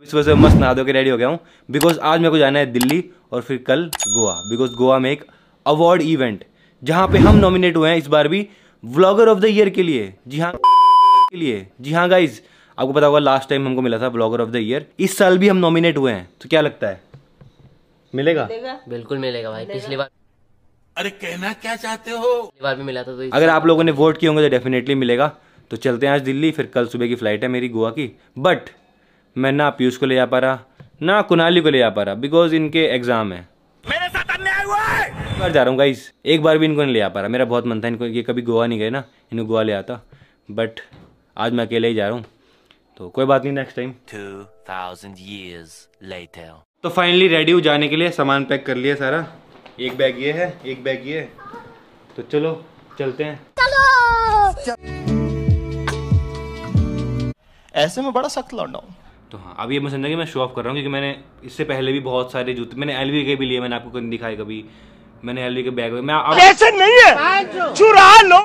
अब इस वजह से मस्त नहा धो के रेडी हो गया हूँ बिकॉज आज मेरे को जाना है दिल्ली और फिर कल गोवा बिकॉज गोवा में एक अवार्ड इवेंट जहाँ पे हम नॉमिनेट हुए हैं इस बार भी व्लॉगर ऑफ द ईयर के लिए जी हाँ के लिए जी हाँ गाइज आपको पता होगा लास्ट टाइम हमको मिला था ब्लॉगर ऑफ द ईयर इस साल भी हम नॉमिनेट हुए हैं तो क्या लगता है मिलेगा बिल्कुल मिलेगा भाई पिछली बार अरे कहना क्या चाहते हो बार भी मिला था तो अगर आप लोगों ने वोट किए होंगे तो डेफिनेटली मिलेगा तो चलते हैं आज दिल्ली फिर कल सुबह की फ्लाइट है मेरी गोवा की बट मैं ना पीयूष को ले आ पा रहा ना कुनाली को ले आ पा रहा बिकॉज इनके एग्ज़ाम है मेरे साथ अन्याय हुआ है बार जा रहा हूँ गाइस एक बार भी इनको नहीं ले आ पा रहा मेरा बहुत मन था इनको ये कभी गोवा नहीं गए ना इनको गोवा ले आता बट आज मैं अकेले ही जा रहा हूँ तो कोई बात नहीं next time two thousand years later तो फाइनली रेडी हो जाने के लिए सामान पैक कर लिया सारा एक बैग ये है एक बैग ये है तो चलो चलते हैं चलो ऐसे में बड़ा सख्त लौटा हूँ तो हाँ अब ये मैं समझा कि मैं शो ऑफ कर रहा हूँ क्योंकि मैंने इससे पहले भी बहुत सारे जूते मैंने एलवी के भी लिए मैंने आपको कभी दिखाए कभी मैंने एलवी के बैग में नहीं है चुरा लो